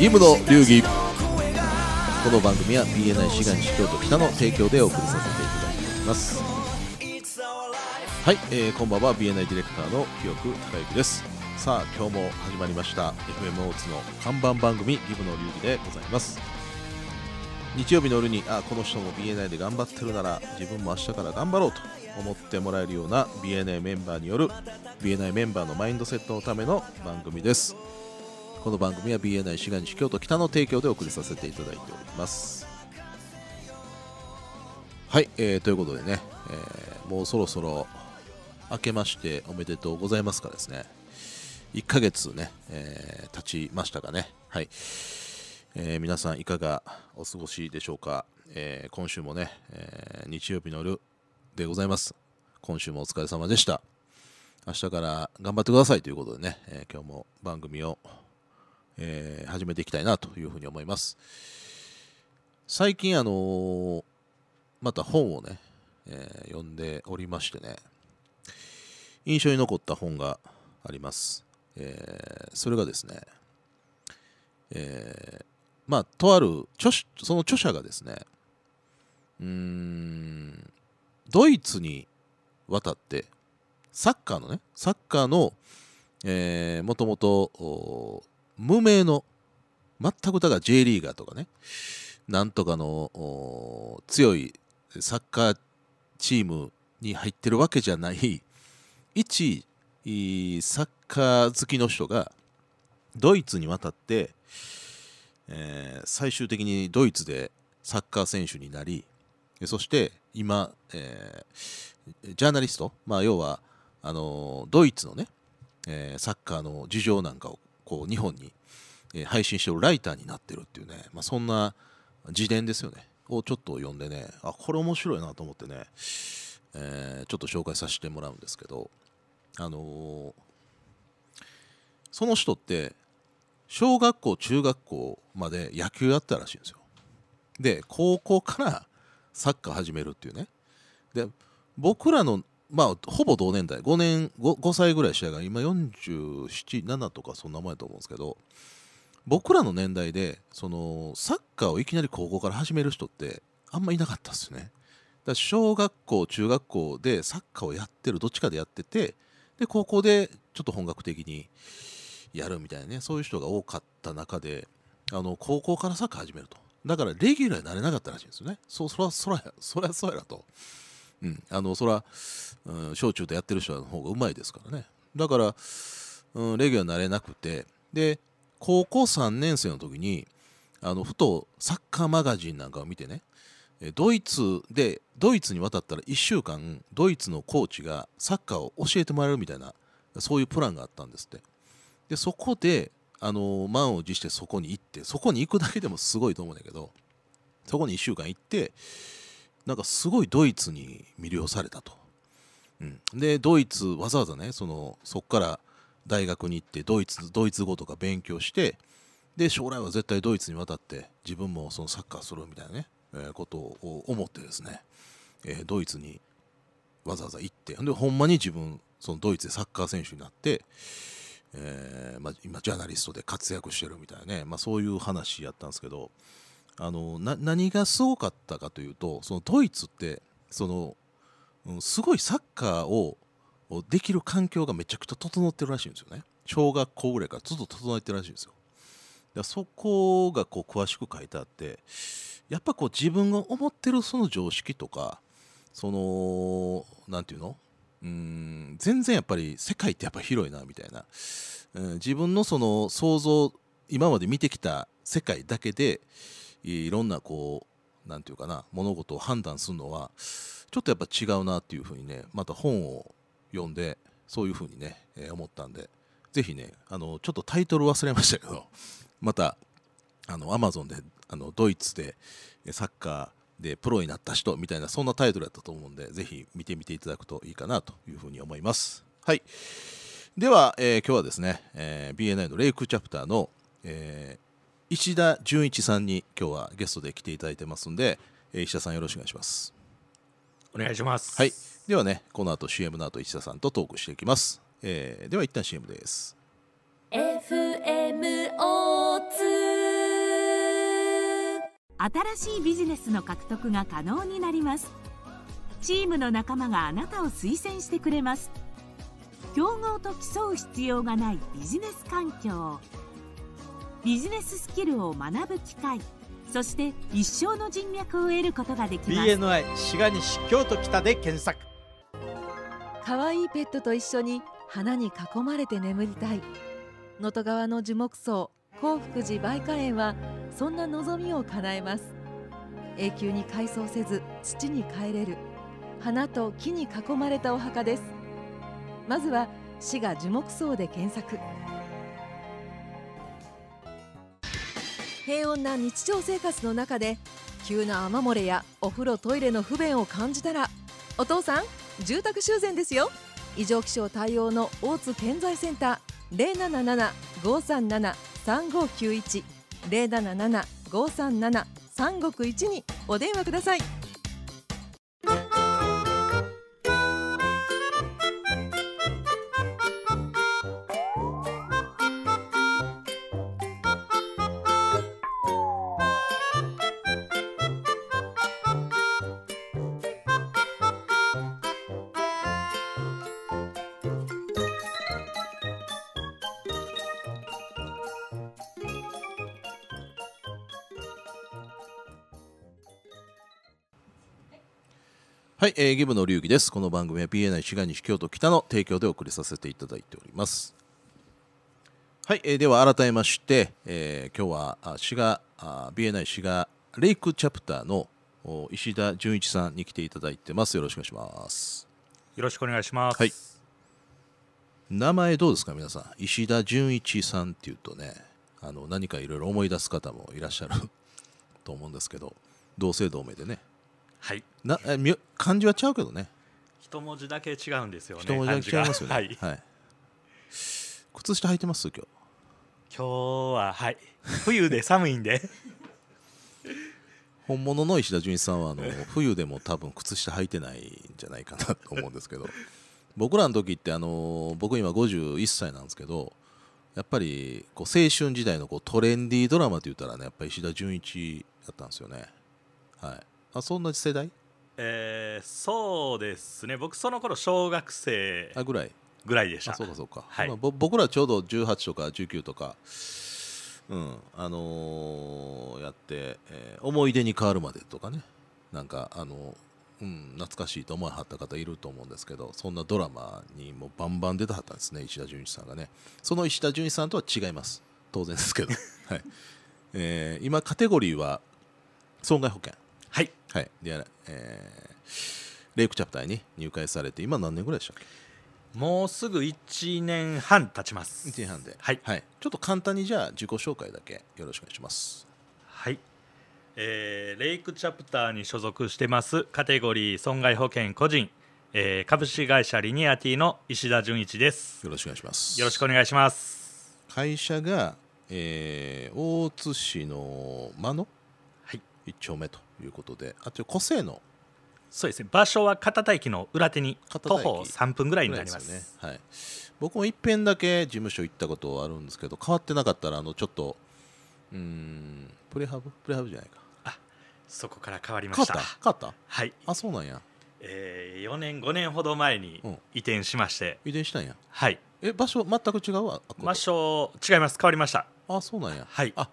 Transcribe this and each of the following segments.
イムの流儀この番組は BNI 志願西京都北の提供でお送りさせていただいておりますはい、えー、こんばんは BNI ディレクターの清久孝之ですさあ今日も始まりました FM O. 津の看板番組イムの流儀でございます日曜日の夜にあこの人も BNI で頑張ってるなら自分も明日から頑張ろうと思ってもらえるような BNA メンバーによる BNA メンバーのマインドセットのための番組ですこの番組は BNA 滋賀西京都北の提供でお送りさせていただいておりますはい、えー、ということでね、えー、もうそろそろ明けましておめでとうございますかですね1ヶ月ね、えー、経ちましたかねはい、えー、皆さんいかがお過ごしでしょうか、えー、今週もね、えー、日曜日の夜でございます。今週もお疲れ様でした。明日から頑張ってくださいということでね、えー、今日も番組を、えー、始めていきたいなというふうに思います。最近、あのー、また本をね、え読んでおりましてね、印象に残った本があります。えそれがですね、えまあ、とある著、その著者がですね、うーん、ドイツに渡ってサッカーのねサッカーのえもともと無名の全くだから J リーガーとかねなんとかの強いサッカーチームに入ってるわけじゃない一サッカー好きの人がドイツに渡って、えー、最終的にドイツでサッカー選手になりそして今、えー、ジャーナリスト、まあ、要はあのドイツのね、えー、サッカーの事情なんかをこう日本に、え配信してるライターになってるっていうね、まあ、そんな自伝ですよねをちょっと読んでねあこれ面白いなと思ってね、えー、ちょっと紹介させてもらうんですけどあのその人って小学校中学校まで野球やったらしいんですよで高校からサッカー始めるっていうねで僕らのまあほぼ同年代5年 5, 5歳ぐらい試合が今477とかそんな前だと思うんですけど僕らの年代でそのサッカーをいきなり高校から始める人ってあんまいなかったっすねだ小学校中学校でサッカーをやってるどっちかでやっててで高校でちょっと本格的にやるみたいなねそういう人が多かった中であの高校からサッカー始めるとだからレギュラーになれなかったらしいんですよねそそらそらそらそうやらと、うん、あのそら、うん、小中とやってる人の方がうまいですからねだから、うん、レギュラーになれなくてで高校3年生の時にあのふとサッカーマガジンなんかを見てねドイツでドイツに渡ったら1週間ドイツのコーチがサッカーを教えてもらえるみたいなそういうプランがあったんですってでそこであの満を持してそこに行ってそこに行くだけでもすごいと思うんだけどそこに1週間行ってなんかすごいドイツに魅了されたと。うん、でドイツわざわざねそのそこから大学に行ってドイツドイツ語とか勉強してで将来は絶対ドイツに渡って自分もそのサッカーするみたいなね、えー、ことを思ってですね、えー、ドイツにわざわざ行ってでほんまに自分そのドイツでサッカー選手になって、えーまあ、今ジャーナリストで活躍してるみたいなね、まあ、そういう話やったんですけどあのな何がすごかったかというとそのドイツってその、うん、すごいサッカーをできる環境がめちゃくちゃ整ってるらしいんですよね小学校ぐらいからずっと整えてるらしいんですよだそこがこう詳しく書いてあってやっぱこう自分が思ってるその常識とかその何て言うのうん全然やっぱり世界ってやっぱ広いなみたいな、うん、自分のその想像今まで見てきた世界だけでいろんなこう何て言うかな物事を判断するのはちょっとやっぱ違うなっていうふうにねまた本を読んでそういうふうにね、えー、思ったんで是非ねあのちょっとタイトル忘れましたけどまたあの Amazon であのドイツでサッカーでプロになった人みたいなそんなタイトルだったと思うんでぜひ見てみていただくといいかなというふうに思いますはいでは、えー、今日はですね、えー、BNI のレイクチャプターの、えー、石田純一さんに今日はゲストで来ていただいてますんで、えー、石田さんよろしくお願いしますお願いしますはいではねこの後 CM の後石田さんとトークしていきます、えー、では一旦 CM です FM 新しいビジネスの獲得が可能になりますチームの仲間があなたを推薦してくれます競合と競う必要がないビジネス環境ビジネススキルを学ぶ機会そして一生の人脈を得ることができます BNI 滋賀西京都北で検索可愛いペットと一緒に花に囲まれて眠りたい能登川の樹木葬幸福寺梅花園はそんな望みを叶えます永久に改装せず土に帰れる花と木に囲まれたお墓ですまずは滋賀樹木葬で検索平穏な日常生活の中で急な雨漏れやお風呂トイレの不便を感じたらお父さん住宅修繕ですよ異常気象対応の大津建材センター0 7 7 5 3 7三五九一零七七五三七三国一にお電話ください。はい、えー、ギブの流儀です。この番組は PNI 滋賀西京都北の提供でお送りさせていただいております。はい、えー、では改めまして、えー、今日は滋賀あ BNI 滋賀レイクチャプターの石田純一さんに来ていただいてます。よろしくお願いします。よろしくお願いします。はい、名前どうですか皆さん。石田純一さんっていうとね、あの何かいろいろ思い出す方もいらっしゃる と思うんですけど、同姓同名でね。はいなえみ漢字は違うけどね一文字だけ違うんですよね一文字だけ違いますよね、はい、はい、靴下履いてます今日今日ははい冬で寒いんで 本物の石田純一さんはあの冬でも多分靴下履いてないんじゃないかなと思うんですけど 僕らの時ってあの僕今51歳なんですけどやっぱりこう青春時代のこうトレンディードラマといったらねやっぱ石田純一だったんですよねはいあそんな世代えー、そうですね僕その頃小学生ぐらいぐらいでしたあそうかそうか、はい、僕らちょうど18とか19とかうんあのー、やって、えー、思い出に変わるまでとかねなんかあのー、うん、懐かしいと思いはった方いると思うんですけどそんなドラマにもバンバン出たはったんですね石田純一さんがねその石田純一さんとは違います当然ですけど、はいえー、今カテゴリーは損害保険はい、はい、で、えー、レイクチャプターに入会されて今何年ぐらいでしたっけもうすぐ1年半経ちます1年半で、はい、はい、ちょっと簡単にじゃあ自己紹介だけよろしくお願いしますはい、えー、レイクチャプターに所属してますカテゴリー損害保険個人、えー、株式会社リニアティの石田純一ですよろしくお願いしますよろしくお願いします会社が、えー、大津市の間野一丁目ということであと個性のそうですね場所は片田駅の裏手に徒歩三分ぐらいになりますね、はい、僕も一遍だけ事務所行ったことあるんですけど変わってなかったらあのちょっとうんプレハブプレハブじゃないかあそこから変わりました変わったはいあそうなんやえー、四年五年ほど前に移転しまして、うん、移転したんやはいえ場所全く違うわ場所違います変わりましたあそうなんやはいあ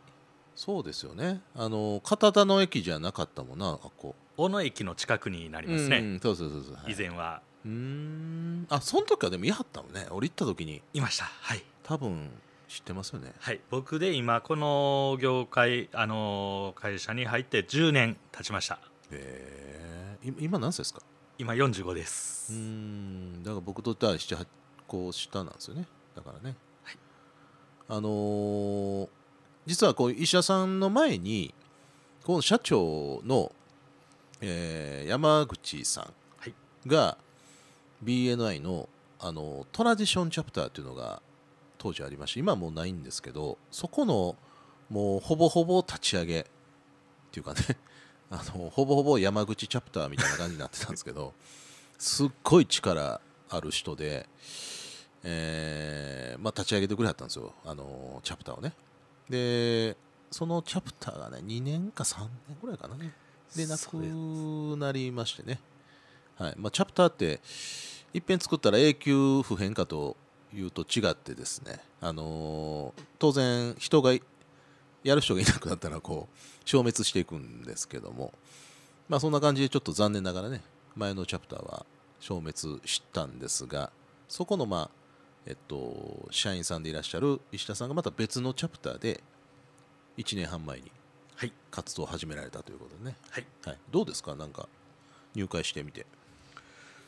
そうですよねあの片田の駅じゃなかったもんなあこ小野駅の近くになりますね、うん、そうそうそうそう、はい、以前はうんあその時はでもいはったのね俺行った時にいましたはい多分知ってますよねはい僕で今この業界あの会社に入って10年経ちましたへえ今何歳ですか今45ですうんだから僕とっては78個下なんですよねだからね、はい、あのー実はこう医者さんの前にこの社長の、えー、山口さんが BNI のあのトラディションチャプターというのが当時ありまして今もうないんですけどそこのもうほぼほぼ立ち上げっていうかね あのほぼほぼ山口チャプターみたいな感じになってたんですけど すっごい力ある人で、えーまあ、立ち上げてくれはったんですよあのチャプターをね。でそのチャプターがね2年か3年ぐらいかなねでなくなりましてね、はいまあ、チャプターっていっぺん作ったら永久不変化というと違ってですね、あのー、当然人がやる人がいなくなったらこう消滅していくんですけども、まあ、そんな感じでちょっと残念ながらね前のチャプターは消滅したんですがそこのまあえっと、社員さんでいらっしゃる石田さんがまた別のチャプターで1年半前に活動を始められたということでね、はいはい、どうですか、なんか入会してみて。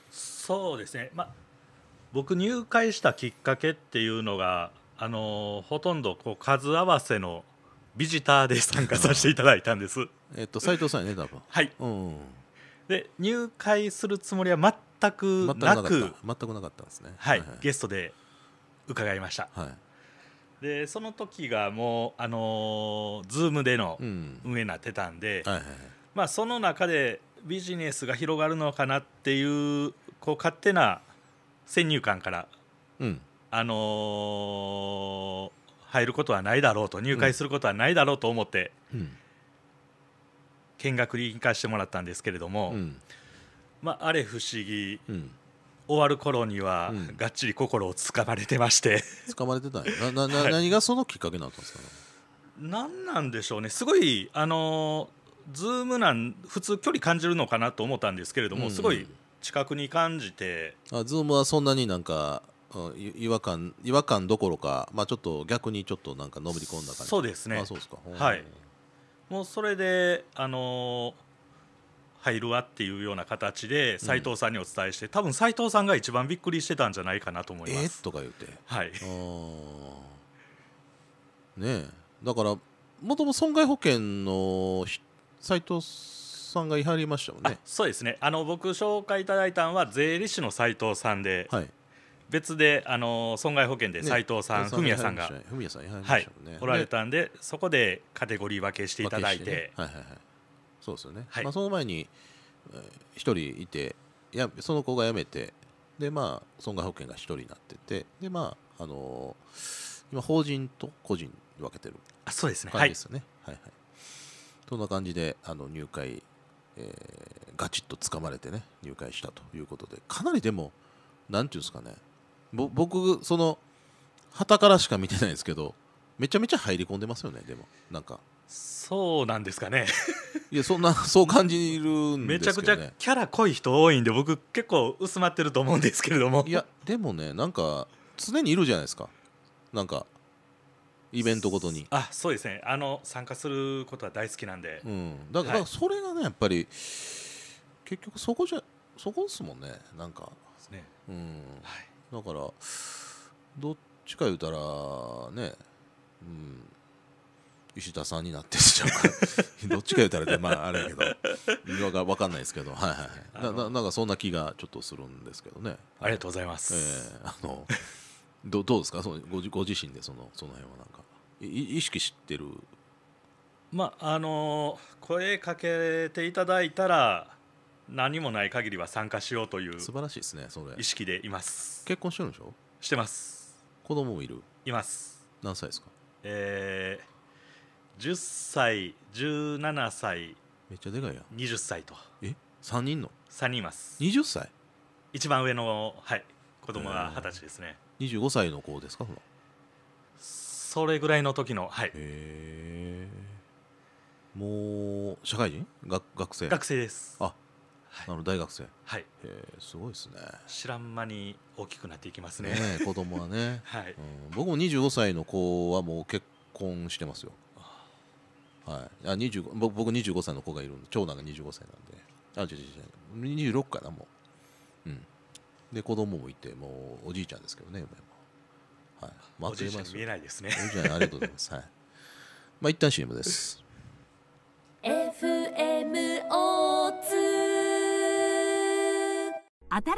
そうですね、まあ、僕、入会したきっかけっていうのが、あのほとんどこう数合わせのビジターで参加させていただいたんです。えっと、斉藤さんね、多分はい、うん、で入会するつもりは全くなく全くなかったんですね、はい、はいはい、ゲストで伺いました、はい、でその時がもうあのー、ズームでの運営になってたんで、まあ、その中でビジネスが広がるのかなっていうこう勝手な先入観から、うん、あのー、入ることはないだろうと入会することはないだろうと思って、うん、見学に行かしてもらったんですけれども、まあ、あれ不思議、終わる頃には、がっちり心をつかまれてましてつかまれてたんやななな、何がそのきっかけになったんですかね何なんでしょうねすごいあのズームなん普通距離感じるのかなと思ったんですけれども、うんすごい近くに感じてあズームはそんなになんか、うんい違和感違和感どころか、まあ、ちょっと逆にちょっとなんかのめり込んだ感じそうですねあそうですかはいもうそれであのー入るわっていうような形で斎藤さんにお伝えして、多分斎藤さんが一番びっくりしてたんじゃないかなと思います。えとか言ってはいねだからもともと損害保険の斎藤さんが言いはりましたもんねそうですねあの僕紹介いただいたのは税理士の斎藤さんで、はい、別であの損害保険で斎藤さん、文、ね、谷さんが、ね、はい、おられたんで、そこでカテゴリー分けしていただいて、ねはいはいはい、そうですよね、はい、まあ、その前にえ1人いてやその子が辞めてで、まあ、損害保険が一人になっててで、まああのー、今法人と個人に分けてるあそうです感じですよね、はい、はいはいそんな感じであの入会、えー、ガチッと掴まれてね入会したということでかなりでもなんていうんですかねぼ僕その旗からしか見てないですけどめちゃめちゃ入り込んでますよねでもなんかそうなんですかね いやそんな そう感じるんで、ね、めちゃくちゃキャラ濃い人多いんで僕結構薄まってると思うんですけれどもいやでもねなんか常にいるじゃないですかなんかイベントごとにあそうですねあの参加することは大好きなんで、うん、だから、それがねやっぱり結局そこじゃそこですもんねなんかですね、うんはい、だからどっちか言うたらねうん石田さんになって どっちか言うたらで、まああれやけど分かんないですけど、はいはいはい、ななんかそんな気がちょっとするんですけどねありがとうございます、えー、あの どどうですかそのごご自身でそのその辺はなんか意識してるまああのー、声かけていただいたら何もない限りは参加しようという素晴らしいですねそれ意識でいます結婚してるんでしょしてます子供もいるいます何歳ですかえー10歳17歳めっちゃでかいや20歳とえ三3人の3人います20歳一番上の、はい、子供が二十歳ですね25歳の子ですかほらそれぐらいの時のはいへえもう社会人学学生学生ですああの大学生はい、えすごいですね知らん間に大きくなっていきますねね子供はね、はいうん、僕も25歳の子はもう結婚してますよはい、あ25僕25歳の子がいるんで長男が25歳なんであ違う違う違う26かなもう、うん、で子供もいてもうおじいちゃんですけどねはい、まあ、おじいちゃん見えないですねおじいちゃんありがとうございます、はいまあ、一旦 CM です FMO2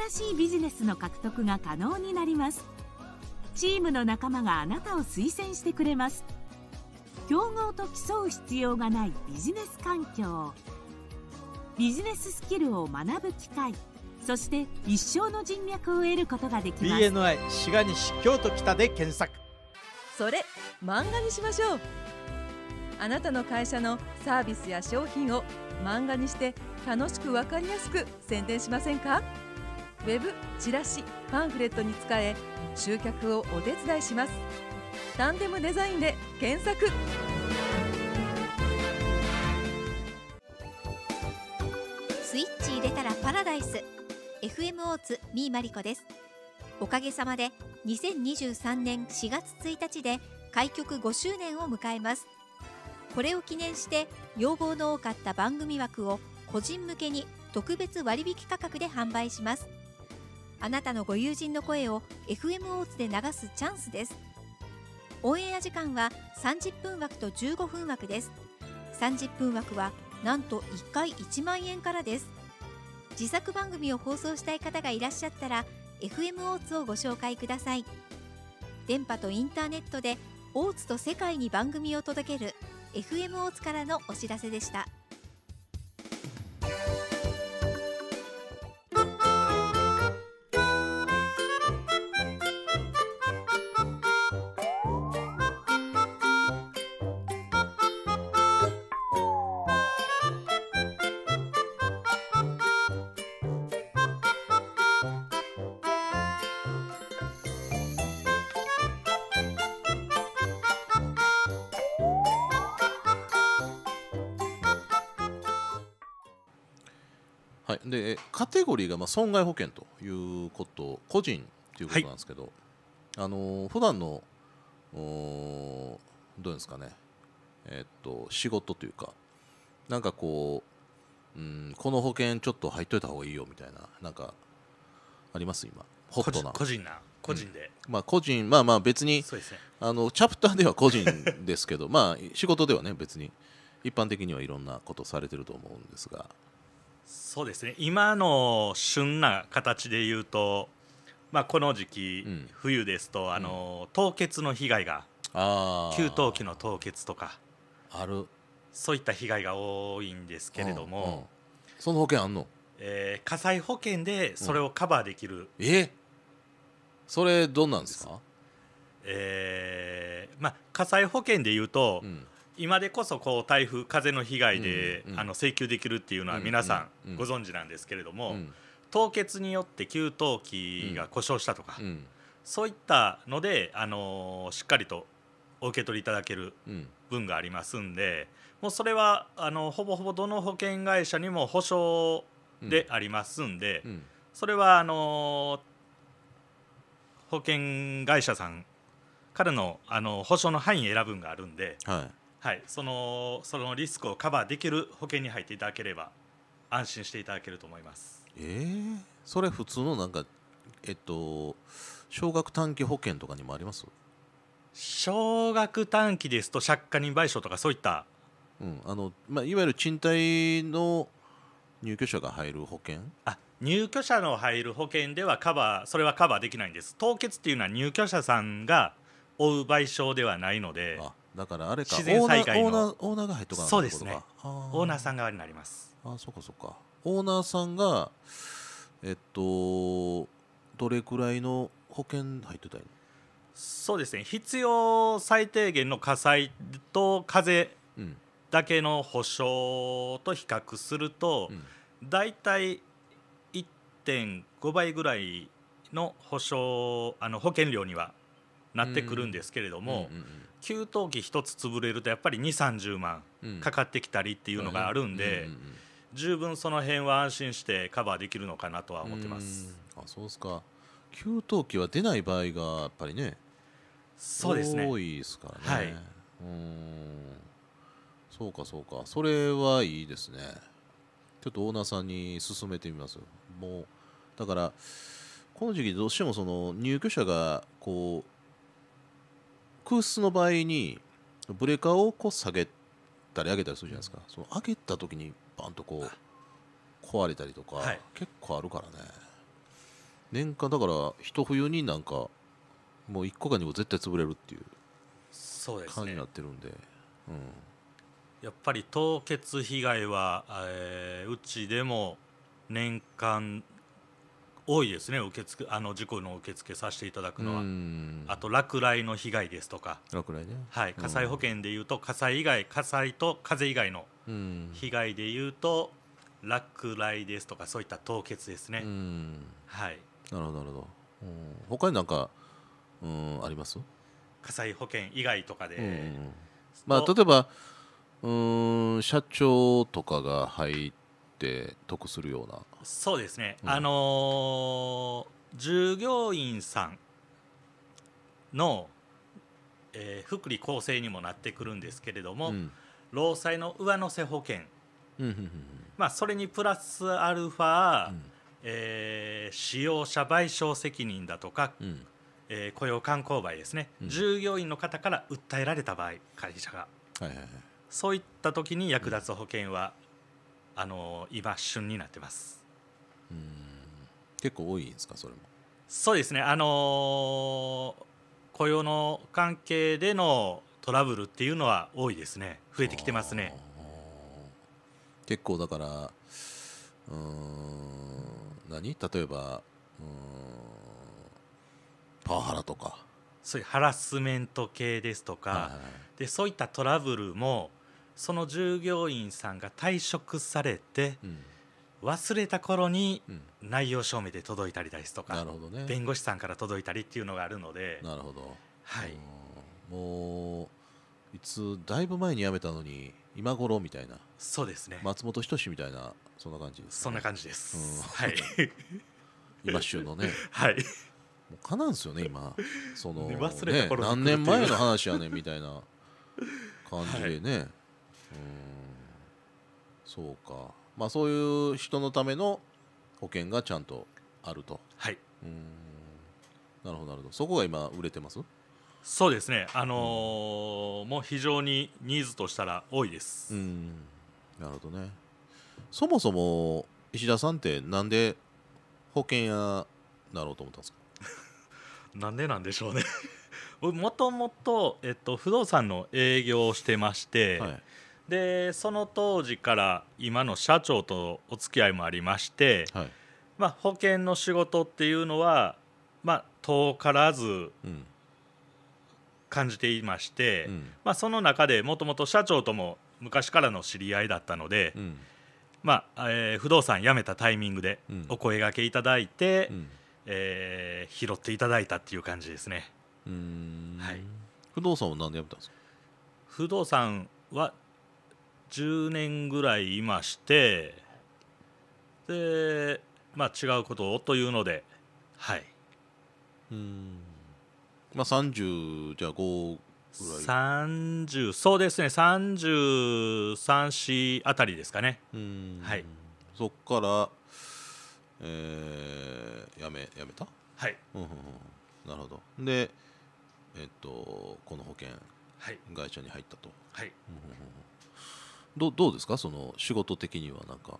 新しいビジネスの獲得が可能になりますチームの仲間があなたを推薦してくれます競合と競う必要がないビジネス環境ビジネススキルを学ぶ機会そして一生の人脈を得ることができます BNI 滋賀西京都北で検索それ漫画にしましょうあなたの会社のサービスや商品を漫画にして楽しく分かりやすく宣伝しませんかウェブチラシパンフレットに使え集客をお手伝いしますタンデムデザインで検索スイッチ入れたらパラダイス FM オーツミーマリコですおかげさまで2023年4月1日で開局5周年を迎えますこれを記念して要望の多かった番組枠を個人向けに特別割引価格で販売しますあなたのご友人の声を FM オーツで流すチャンスですオンエア時間は30分枠と15分枠です30分枠はなんと1回1万円からです自作番組を放送したい方がいらっしゃったら FM オーツをご紹介ください電波とインターネットでオーツと世界に番組を届ける FM オーツからのお知らせでした。まあ、損害保険ということ個人ということなんですけど、はい、あの普段のどうですかね、えー、っと仕事というかなんかこう、うん、この保険ちょっと入っといた方がいいよみたいななんかあります今ホットな個人な個人で、うん、まあ個人まあまあ別に、ね、あのチャプターでは個人ですけど まあ仕事ではね別に一般的にはいろんなことされてると思うんですがそうですね今の旬な形で言うと、まあ、この時期、うん、冬ですとあの、凍結の被害が給湯器の凍結とかあるそういった被害が多いんですけれども、うんうん、その保険あんの、えー、火災保険でそれをカバーできる、うん、えそれどんなんですかえーまあ、火災保険でいうと、うん、今でこそこう台風風の被害で、あの請求できるっていうのは皆さんご存知なんですけれども、凍結によって給湯器が故障したとか、そういったので、あのしっかりとお受け取りいただける分がありますんで、もうそれはあのほぼほぼどの保険会社にも保証でありますんで、それはあの保険会社さんからのあの保証の範囲選ぶんがあるんで、はい、はいそのそのリスクをカバーできる保険に入っていただければ安心していただけると思いますええー、それ普通のなんかえっと小額短期保険とかにもあります小額短期ですと借家人賠償とかそういった、うんあのまあ、いわゆる賃貸の入居者が入る保険あ入居者の入る保険ではカバーそれはカバーできないんです凍結っていうのは入居者さんが負う賠償ではないのであだからあれか自然災害のオーナーオーナーが入っとかそうですねオーナーさん側になりますあそっかそっかオーナーさんがえっとどれくらいの保険入ってたいそうですね必要最低限の火災と風邪だけの保証と比較すると、うん、大体1.5倍ぐらいの保証あの保険料にはなってくるんですけれども、給湯器1つ潰れるとやっぱり2 3 0万かかってきたりっていうのがあるんで、十分その辺は安心してカバーできるのかなとは思ってます。あそうですか給湯器は出ない場合がやっぱりねそうですね多いですからね、はい、うんそうかそうかそれはいいですねちょっとオーナーさんに勧めてみますもうだからこの時期どうしてもその入居者がこう空室の場合にブレーカーをこう下げたり上げたりするじゃないですかその上げた時にバンとこう壊れたりとか、はい結構あるからね年間だから一冬になんかもう1個か2個絶対潰れるっていうそうです感じになってるんでやっぱり凍結被害は、えーうちでも年間多いですね受付あの事故の受付させていただくのはあと落雷の被害ですとか落雷、ね、はい、火災保険でいうと火災以外火災と風以外の被害でいうと落雷ですとかそういった凍結ですねはいなるほどなるほど他になんかうんあります火災保険以外とかでまあ例えばうん社長とかが入っって得するようなそうですね、うん、あのー、従業員さんの、えー、福利厚生にもなってくるんですけれども、うん、労災の上乗せ保険、まあ、それにプラスアルファ、うん、えー、使用者賠償責任だとか、うん、えー、雇用観光賠ですね、従業員の方から訴えられた場合会社が、はいはいはい、そういった時に役立つ保険はあの今旬になってますうん結構多いんですかそれもそうですねあのー、雇用の関係でのトラブルっていうのは多いですね増えてきてますね結構だからうん何例えばうんパワハラとかそういうハラスメント系ですとか、はいはい、でそういったトラブルもその従業員さんが退職されて、うん忘れた頃に内容証明で届いたりですとか、なるほどね、弁護士さんから届いたりっていうのがあるのでなるほど、はい、もういつだいぶ前に辞めたのに今頃みたいなそうですね松本人志みたいなそんな感じです、ね、そんな感じです、うん、はい 今週のねはいもうかなんですよね今その、忘れた頃、ね、何年前の話やねみたいな感じでね、はいそうか、まあ、そういう人のための保険がちゃんとあるとはいなるほどなるほどそこが今売れてますそうですねあのーうん、もう非常にニーズとしたら多いですなるほどねそもそも石田さんってなんで保険屋なろうと思ったんですか なんでなんでしょうねもともと、えっと、不動産の営業をしてまして、はい、でその当時から今の社長とお付き合いもありまして、はい、まあ、保険の仕事っていうのは、まあ、遠からず感じていまして、うん、まあ、その中でもともと社長とも昔からの知り合いだったので、うん、まあえー、不動産辞めたタイミングでお声がけいただいて、うん、えー、拾っていただいたっていう感じですね。はい、不動産は何で辞めたんですか不動産は10年ぐらいいましてでまあ違うことをというのではいうんまあ30じゃあ5ぐらい30そうですね3 3四あたりですかねはいそっからえー、やめやめたはい、うんうんうん、なるほどでえっとこの保険会社に入ったとはい、うんうんうんどどうですかその仕事的にはなんか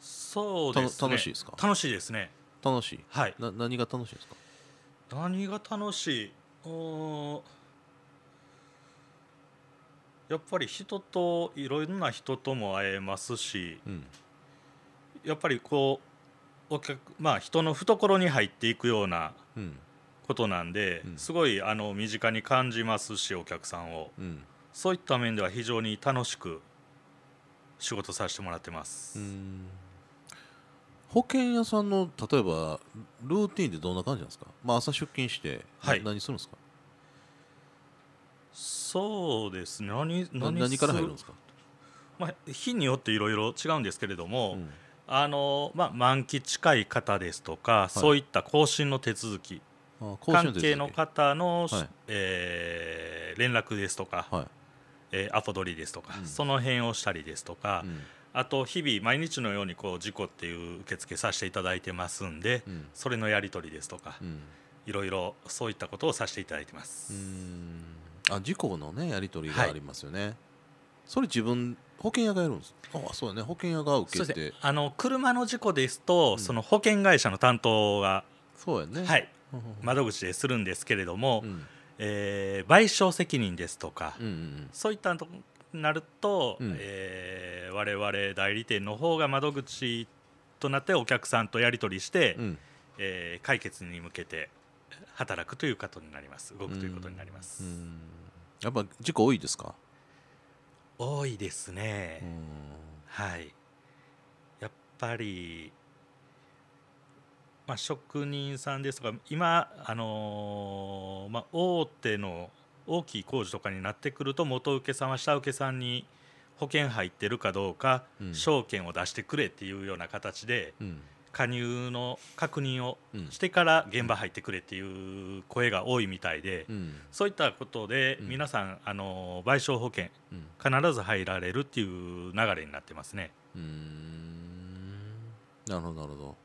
そうです、ね、楽しいですか楽しいですね楽しいはいな何が楽しいですか何が楽しいおやっぱり人といろんな人とも会えますし、うん、やっぱりこうお客、まあ、人の懐に入っていくようなことなんで、うん、すごいあの身近に感じますしお客さんを、うん、そういった面では非常に楽しく仕事させてもらってます保険屋さんの例えばルーティンってどんな感じなんですか、まあ、朝出勤して、はい、何するんですかそうですね何何何から入るんですか、まあ、日によっていろいろ違うんですけれども、うん、あのまあ、満期近い方ですとか、はい、そういった更新の手続き関係の方の、はい、えー、連絡ですとか、はい、えー、アポ取りですとか、うん、その辺をしたりですとか、うん、あと日々毎日のようにこう事故っていう受付させていただいてますんで、うん、それのやり取りですとか、いろいろそういったことをさせていただいてます。あ事故のねやり取りがありますよね。はい、それ自分保険屋がやるんですあそうだね保険屋が受けてあの車の事故ですと、その保険会社の担当がそうやね、はい、窓口でするんですけれども、えー、賠償責任ですとか、うんうん、そういったとなると、うんえー、我々代理店の方が窓口となってお客さんとやり取りして、うん、えー、解決に向けて働くということになります動くということになります、うん、やっぱ事故多いですか多いですねはいやっぱりまあ、職人さんですとか今、あのー、まあ、大手の大きい工事とかになってくると元請けさんは下請けさんに保険入ってるかどうか、うん、証券を出してくれっていうような形で、うん、加入の確認をしてから現場入ってくれっていう声が多いみたいで、うん、そういったことで皆さん、あのー、賠償保険、必ず入られるっていう流れになってますね。なるほどなるほど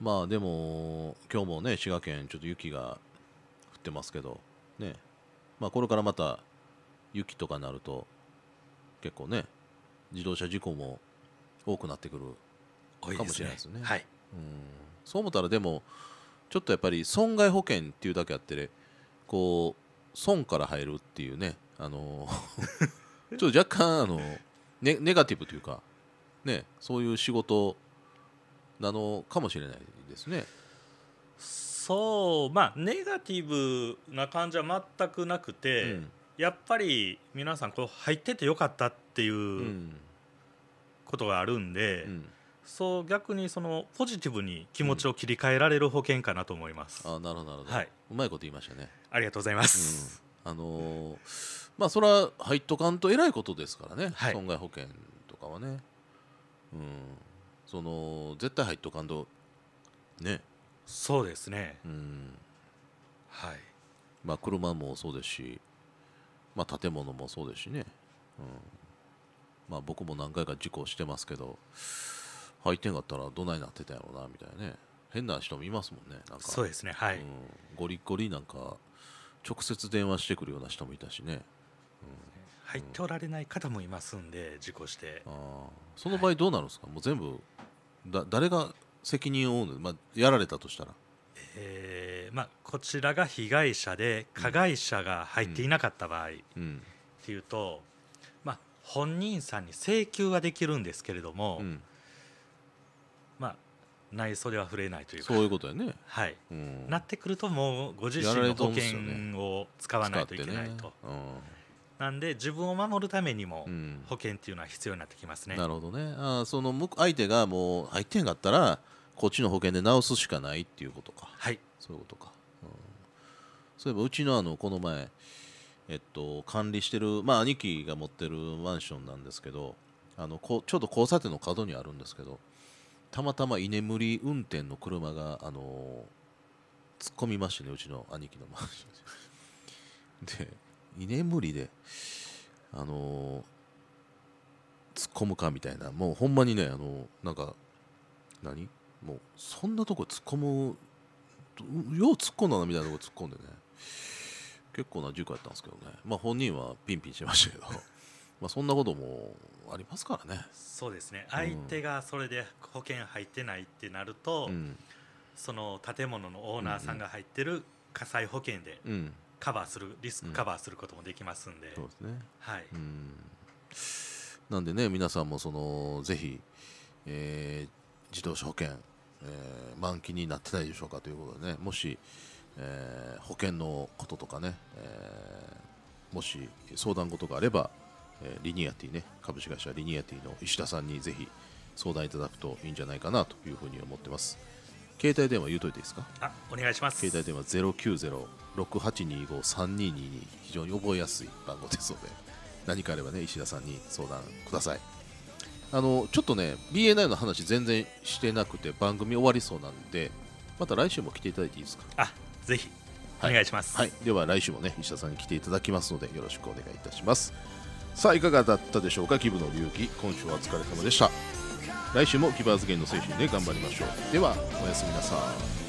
まあでも今日もね滋賀県ちょっと雪が降ってますけどねまあこれからまた雪とかになると結構ね自動車事故も多くなってくるかもしれないですね。いすねはい、うんそう思ったらでもちょっとやっぱり損害保険っていうだけあってねこう損から入るっていうねあの ちょっと若干あのネネガティブというかねそういう仕事なのかもしれないですね。そうまあネガティブな感じは全くなくて、うん、やっぱり皆さんこう入っててよかったっていうことがあるんで、うん、そう逆にそのポジティブに気持ちを切り替えられる保険かなと思います。うん、あなるほどなるほど、はい、うまいこと言いましたね。ありがとうございます。あのー、まあそれは入っとかんとえらいことですからね、はい、損害保険とかはね。うんその絶対入っとかんとねそうですねうんはいまあ車もそうですしまあ建物もそうですしね、うん、まあ僕も何回か事故してますけど入ってんかったらどないなってたんやろうなみたいなね変な人もいますもんねなんかそうですねはい、うん、ゴリゴリなんか直接電話してくるような人もいたしね、うん、入っておられない方もいますんで事故してその場合どうなるんですか、はい、もう全部だ誰が責任を負うの、まあ、やられたとしたら、えーまあ、こちらが被害者で加害者が入っていなかった場合っていうと、まあ、本人さんに請求はできるんですけれども、うん、まあ、内装では触れないというかそういうことやね、はい、うん、なってくるともうご自身の保険を使わないといけないと。うんなんで自分を守るためにも保険っていうのは必要になってきますね。うん、なるほどねあその向相手がもう入ってんかったらこっちの保険で直すしかないっていうことか。はいそういうことか、うん、そういえばうちのあのこの前、えっと、管理してる、まあ、兄貴が持ってるマンションなんですけどあのこちょうど交差点の角にあるんですけどたまたま居眠り運転の車が、あのー、突っ込みましてねうちの兄貴のマンションで。2年ぶりで、あの突っ込むかみたいな、もうほんまにね、あのなんか、何もうそんなとこ突っ込む、よう突っ込んだなみたいなとこ突っ込んでね、結構な塾やったんですけどね、まあ本人はピンピンしてましたけど、まあそんなこともありますからね。そうですね、相手がそれで保険入ってないってなると、うん、その建物のオーナーさんが入ってる火災保険で、うん、カバーするリスクカバーすることもできますんで、そうですねはいなんでね皆さんもそのぜひ、えー、自動車保険、えー、満期になってないでしょうかということでねもし、えー、保険のこととかね、えー、もし相談事があれば、えリニアティね株式会社リニアティの石田さんにぜひ相談いただくといいんじゃないかなというふうに思ってます。携帯電話言うといていいですかあお願いします携帯電話090-6825-3222非常に覚えやすい番号ですので何かあればね石田さんに相談くださいあのちょっとね BNI の話全然してなくて番組終わりそうなんでまた来週も来ていただいていいですかあぜひお願いします、はい、はい、では来週もね石田さんに来ていただきますのでよろしくお願いいたしますさあいかがだったでしょうかギ部の隆起今週はお疲れ様でした来週もキバーズゲンの精神で頑張りましょうではおやすみなさい